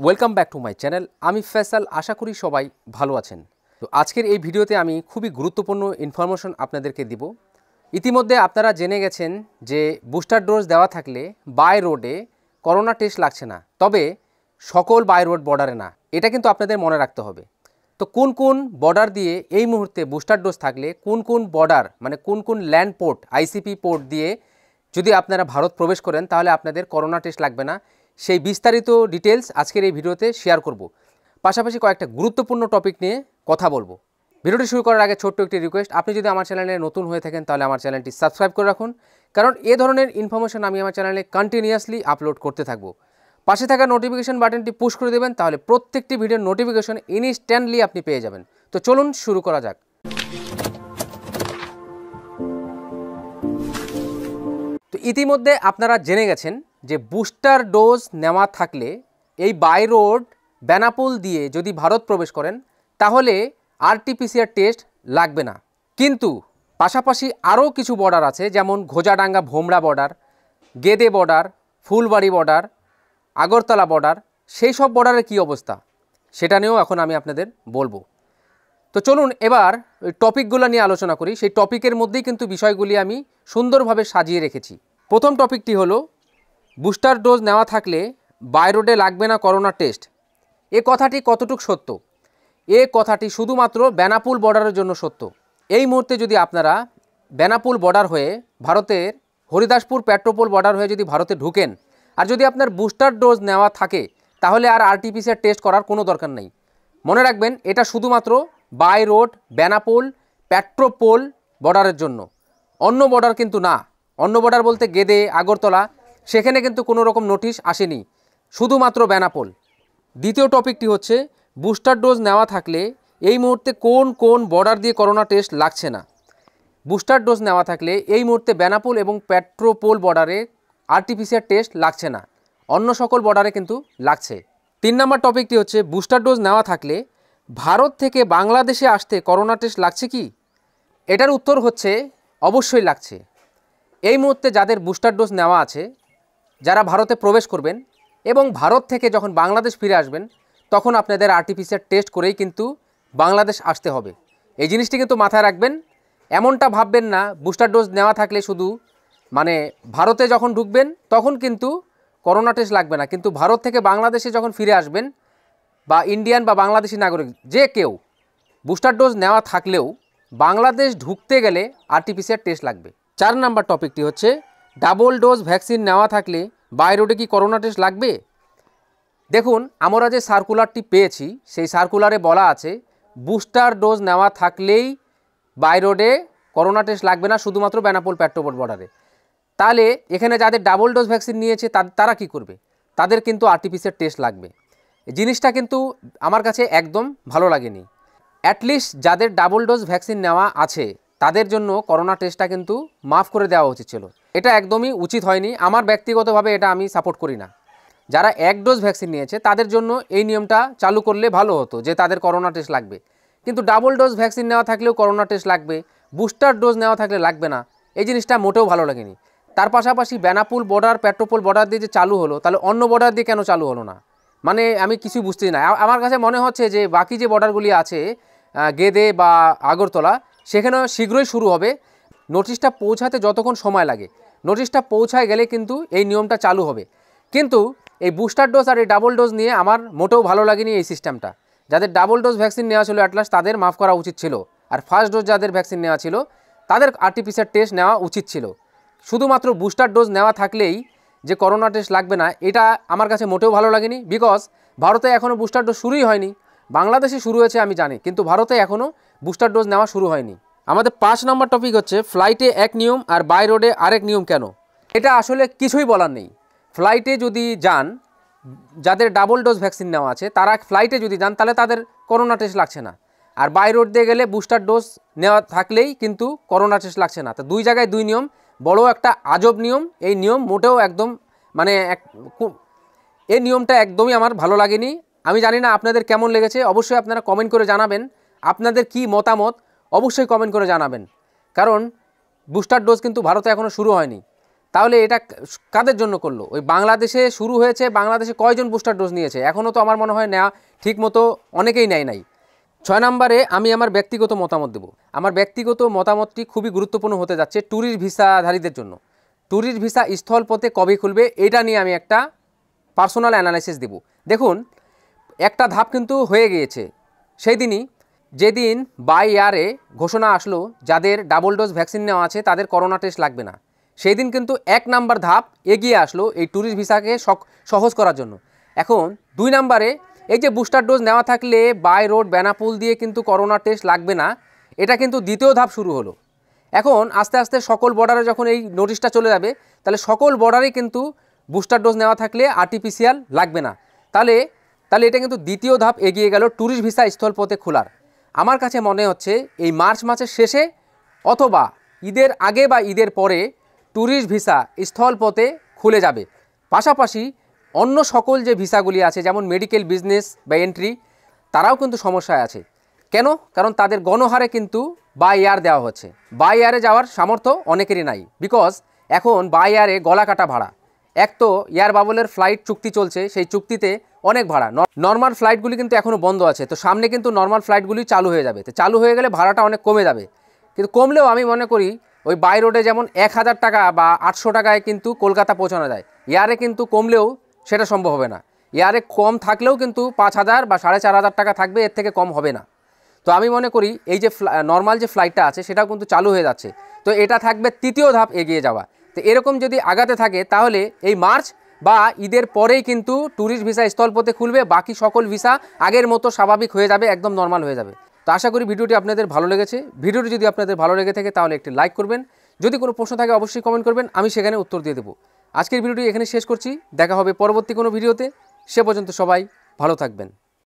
welcome back to my channel আমি ফেসাল আশা করি সবাই ভালো আছেন তো আজকের এই ভিডিওতে আমি খুবই গুরুত্বপূর্ণ ইনফরমেশন আপনাদেরকে দিব ইতিমধ্যে আপনারা জেনে গেছেন যে বুস্টার ডোজ দেওয়া থাকলে বাই রোডে করোনা টেস্ট লাগছে না তবে সকল বাই রোড বর্ডারে না এটা কিন্তু আপনাদের মনে রাখতে হবে তো কোন কোন বর্ডার দিয়ে এই মুহূর্তে বুস্টার ডোজ থাকলে কোন কোন বর্ডার মানে কোন কোন ল্যান্ড পোর্ট আইসিপি পোর্ট দিয়ে যদি আপনারা ভারত প্রবেশ করেন তাহলে আপনাদের করোনা টেস্ট লাগবে না সেই বিস্তারিত ডিটেলস আজকের এই ভিডিওতে শেয়ার করব পাশাপাশি কয়েকটা গুরুত্বপূর্ণ টপিক নিয়ে কথা বলবো ভিডিওটি শুরু করার আগে ছোট্ট একটি রিকোয়েস্ট আপনি যদি আমার চ্যানেলে নতুন হয়ে থাকেন তাহলে আমার চ্যানেলটি সাবস্ক্রাইব করে রাখুন কারণ এ ধরনের ইনফরমেশন আমি আমার চ্যানেলে কন্টিনিউয়াসলি আপলোড করতে থাকবো পাশে থাকা নোটিফিকেশন বাটনটি পুশ করে দেবেন তাহলে প্রত্যেকটি ভিডিওর নোটিফিকেশন ইনস্ট্যান্টলি আপনি পেয়ে যাবেন তো চলুন শুরু করা যাক তো ইতিমধ্যে আপনারা জেনে গেছেন যে বুস্টার ডোজ নেওয়া থাকলে এই বাই রোড বেনাপুল দিয়ে যদি ভারত প্রবেশ করেন তাহলে আরটিপিসিআর টেস্ট লাগবে না কিন্তু পাশাপাশি আরও কিছু বর্ডার আছে যেমন Ghojadanga Bhomra border Gede border Phulbari border Agartala border সেই সব বর্ডারের কী অবস্থা সেটা নিয়েও এখন আমি আপনাদের বলবো তো চলুন এবার ওই টপিকগুলো নিয়ে আলোচনা করি সেই টপিকের মধ্যেই কিন্তু বিষয়গুলি আমি সুন্দরভাবে সাজিয়ে রেখেছি প্রথম টপিকটি হলো বুস্টার ডোজ নেওয়া থাকলে রোডে লাগবে না করোনা টেস্ট এ কথাটি কতটুক সত্য এ কথাটি শুধুমাত্র বেনাপুল বর্ডারের জন্য সত্য এই মুহূর্তে যদি আপনারা বেনাপুল বর্ডার হয়ে ভারতের হরিদাসপুর পেট্রোপোল বর্ডার হয়ে যদি ভারতে ঢুকেন আর যদি আপনার বুস্টার ডোজ নেওয়া থাকে তাহলে আর আরটিপিসিআর টেস্ট করার কোনো দরকার নেই মনে রাখবেন এটা শুধুমাত্র বাই রোড বেনাপোল পেট্রোপোল বর্ডারের জন্য অন্য বর্ডার কিন্তু না অন্য বর্ডার বলতে গেদে আগরতলা সেখানে কিন্তু কোনো রকম নোটিশ আসেনি শুধুমাত্র ব্যানাপোল দ্বিতীয় টপিকটি হচ্ছে বুস্টার ডোজ নেওয়া থাকলে এই মুহূর্তে কোন কোন বর্ডার দিয়ে করোনা টেস্ট লাগছে না বুস্টার ডোজ নেওয়া থাকলে এই মুহূর্তে বেনাপোল এবং পেট্রোপোল বর্ডারে আরটিপিসিআর টেস্ট লাগছে না অন্য সকল বর্ডারে কিন্তু লাগছে তিন নম্বর টপিকটি হচ্ছে বুস্টার ডোজ নেওয়া থাকলে ভারত থেকে বাংলাদেশে আসতে করোনা টেস্ট লাগছে কি এটার উত্তর হচ্ছে অবশ্যই লাগছে এই মুহূর্তে যাদের বুস্টার ডোজ নেওয়া আছে যারা ভারতে প্রবেশ করবেন এবং ভারত থেকে যখন বাংলাদেশ ফিরে আসবেন তখন আপনাদের আর্টিফিসিয়াল টেস্ট করেই কিন্তু বাংলাদেশ আসতে হবে এই জিনিসটি কিন্তু মাথায় রাখবেন এমনটা ভাববেন না বুস্টার ডোজ নেওয়া থাকলে শুধু মানে ভারতে যখন ঢুকবেন তখন কিন্তু করোনা টেস্ট লাগবে না কিন্তু ভারত থেকে বাংলাদেশে যখন ফিরে আসবেন বা ইন্ডিয়ান বা বাংলাদেশি নাগরিক যে কেউ বুস্টার ডোজ নেওয়া থাকলেও বাংলাদেশ ঢুকতে গেলে আরটিপিসিআর টেস্ট লাগবে চার নাম্বার টপিকটি হচ্ছে ডাবল ডোজ ভ্যাকসিন নেওয়া থাকলে রোডে কি করোনা টেস্ট লাগবে দেখুন আমরা যে সার্কুলারটি পেয়েছি সেই সার্কুলারে বলা আছে বুস্টার ডোজ নেওয়া থাকলেই রোডে করোনা টেস্ট লাগবে না শুধুমাত্র বেনাপোল পেট্রোপোল বর্ডারে তাহলে এখানে যাদের ডাবল ডোজ ভ্যাকসিন নিয়েছে তারা কি করবে তাদের কিন্তু আরটিপিসিআর টেস্ট লাগবে জিনিসটা কিন্তু আমার কাছে একদম ভালো লাগেনি অ্যাটলিস্ট যাদের ডাবল ডোজ ভ্যাকসিন নেওয়া আছে তাদের জন্য করোনা টেস্টটা কিন্তু মাফ করে দেওয়া উচিত ছিল এটা একদমই উচিত হয়নি আমার ব্যক্তিগতভাবে এটা আমি সাপোর্ট করি না যারা এক ডোজ ভ্যাকসিন নিয়েছে তাদের জন্য এই নিয়মটা চালু করলে ভালো হতো যে তাদের করোনা টেস্ট লাগবে কিন্তু ডাবল ডোজ ভ্যাকসিন নেওয়া থাকলেও করোনা টেস্ট লাগবে বুস্টার ডোজ নেওয়া থাকলে লাগবে না এই জিনিসটা মোটেও ভালো লাগেনি তার পাশাপাশি বেনাপুল বর্ডার পেট্রোপোল বর্ডার দিয়ে যে চালু হলো তাহলে অন্য বর্ডার দিয়ে কেন চালু হলো না মানে আমি কিছু বুঝতেই না আমার কাছে মনে হচ্ছে যে বাকি যে বর্ডারগুলি আছে গেদে বা আগরতলা সেখানে শীঘ্রই শুরু হবে নোটিশটা পৌঁছাতে যতক্ষণ সময় লাগে নোটিশটা পৌঁছায় গেলে কিন্তু এই নিয়মটা চালু হবে কিন্তু এই বুস্টার ডোজ আর এই ডাবল ডোজ নিয়ে আমার মোটেও ভালো লাগেনি এই সিস্টেমটা যাদের ডাবল ডোজ ভ্যাকসিন নেওয়া ছিল অ্যাটলাস তাদের মাফ করা উচিত ছিল আর ফার্স্ট ডোজ যাদের ভ্যাকসিন নেওয়া ছিল তাদের আর্টিফিসিয়ার টেস্ট নেওয়া উচিত ছিল শুধুমাত্র বুস্টার ডোজ নেওয়া থাকলেই যে করোনা টেস্ট লাগবে না এটা আমার কাছে মোটেও ভালো লাগেনি বিকজ ভারতে এখনও বুস্টার ডোজ শুরুই হয়নি বাংলাদেশে শুরু হয়েছে আমি জানি কিন্তু ভারতে এখনও বুস্টার ডোজ নেওয়া শুরু হয়নি আমাদের পাঁচ নম্বর টপিক হচ্ছে ফ্লাইটে এক নিয়ম আর বাই রোডে আরেক নিয়ম কেন এটা আসলে কিছুই বলার নেই ফ্লাইটে যদি যান যাদের ডাবল ডোজ ভ্যাকসিন নেওয়া আছে তারা ফ্লাইটে যদি যান তাহলে তাদের করোনা টেস্ট লাগছে না আর বাই রোড দিয়ে গেলে বুস্টার ডোজ নেওয়া থাকলেই কিন্তু করোনা টেস্ট লাগছে না তো দুই জায়গায় দুই নিয়ম বড় একটা আজব নিয়ম এই নিয়ম মোটেও একদম মানে এক এই নিয়মটা একদমই আমার ভালো লাগেনি আমি জানি না আপনাদের কেমন লেগেছে অবশ্যই আপনারা কমেন্ট করে জানাবেন আপনাদের কি মতামত অবশ্যই কমেন্ট করে জানাবেন কারণ বুস্টার ডোজ কিন্তু ভারতে এখনও শুরু হয়নি তাহলে এটা কাদের জন্য করলো ওই বাংলাদেশে শুরু হয়েছে বাংলাদেশে কয়জন বুস্টার ডোজ নিয়েছে এখনও তো আমার মনে হয় নেওয়া ঠিক মতো অনেকেই নেয় নাই ছয় নম্বরে আমি আমার ব্যক্তিগত মতামত দেব আমার ব্যক্তিগত মতামতটি খুবই গুরুত্বপূর্ণ হতে যাচ্ছে ট্যুরিস্ট ভিসাধারীদের জন্য ট্যুরিস্ট ভিসা স্থলপথে কবে খুলবে এটা নিয়ে আমি একটা পার্সোনাল অ্যানালাইসিস দেব দেখুন একটা ধাপ কিন্তু হয়ে গিয়েছে সেই দিনই যেদিন বাই ইয়ারে ঘোষণা আসলো যাদের ডাবল ডোজ ভ্যাকসিন নেওয়া আছে তাদের করোনা টেস্ট লাগবে না সেই দিন কিন্তু এক নাম্বার ধাপ এগিয়ে আসলো এই ট্যুরিস্ট ভিসাকে সহজ করার জন্য এখন দুই নাম্বারে এই যে বুস্টার ডোজ নেওয়া থাকলে বাই রোড বেনাপুল দিয়ে কিন্তু করোনা টেস্ট লাগবে না এটা কিন্তু দ্বিতীয় ধাপ শুরু হলো এখন আস্তে আস্তে সকল বর্ডারে যখন এই নোটিশটা চলে যাবে তাহলে সকল বর্ডারে কিন্তু বুস্টার ডোজ নেওয়া থাকলে আর্টিফিসিয়াল লাগবে না তাহলে তাহলে এটা কিন্তু দ্বিতীয় ধাপ এগিয়ে গেল ট্যুরিস্ট ভিসা স্থলপথে খোলার আমার কাছে মনে হচ্ছে এই মার্চ মাসের শেষে অথবা ঈদের আগে বা ঈদের পরে ট্যুরিস্ট ভিসা স্থলপথে খুলে যাবে পাশাপাশি অন্য সকল যে ভিসাগুলি আছে যেমন মেডিকেল বিজনেস বা এন্ট্রি তারাও কিন্তু সমস্যায় আছে কেন কারণ তাদের গণহারে কিন্তু বাই এয়ার দেওয়া হচ্ছে বাই এয়ারে যাওয়ার সামর্থ্য অনেকেরই নাই বিকজ এখন বাই এয়ারে গলা কাটা ভাড়া এক তো এয়ার বাবলের ফ্লাইট চুক্তি চলছে সেই চুক্তিতে অনেক ভাড়া নর্মাল ফ্লাইটগুলি কিন্তু এখনও বন্ধ আছে তো সামনে কিন্তু নর্মাল ফ্লাইটগুলি চালু হয়ে যাবে তো চালু হয়ে গেলে ভাড়াটা অনেক কমে যাবে কিন্তু কমলেও আমি মনে করি ওই বাই রোডে যেমন এক হাজার টাকা বা আটশো টাকায় কিন্তু কলকাতা পৌঁছানো যায় এয়ারে কিন্তু কমলেও সেটা সম্ভব হবে না এয়ারে কম থাকলেও কিন্তু পাঁচ হাজার বা সাড়ে চার হাজার টাকা থাকবে এর থেকে কম হবে না তো আমি মনে করি এই যে নর্মাল যে ফ্লাইটটা আছে সেটাও কিন্তু চালু হয়ে যাচ্ছে তো এটা থাকবে তৃতীয় ধাপ এগিয়ে যাওয়া তো এরকম যদি আগাতে থাকে তাহলে এই মার্চ বা ঈদের পরেই কিন্তু ট্যুরিস্ট ভিসা স্থলপথে খুলবে বাকি সকল ভিসা আগের মতো স্বাভাবিক হয়ে যাবে একদম নর্মাল হয়ে যাবে তো আশা করি ভিডিওটি আপনাদের ভালো লেগেছে ভিডিওটি যদি আপনাদের ভালো লেগে থাকে তাহলে একটি লাইক করবেন যদি কোনো প্রশ্ন থাকে অবশ্যই কমেন্ট করবেন আমি সেখানে উত্তর দিয়ে দেবো আজকের ভিডিওটি এখানে শেষ করছি দেখা হবে পরবর্তী কোনো ভিডিওতে সে পর্যন্ত সবাই ভালো থাকবেন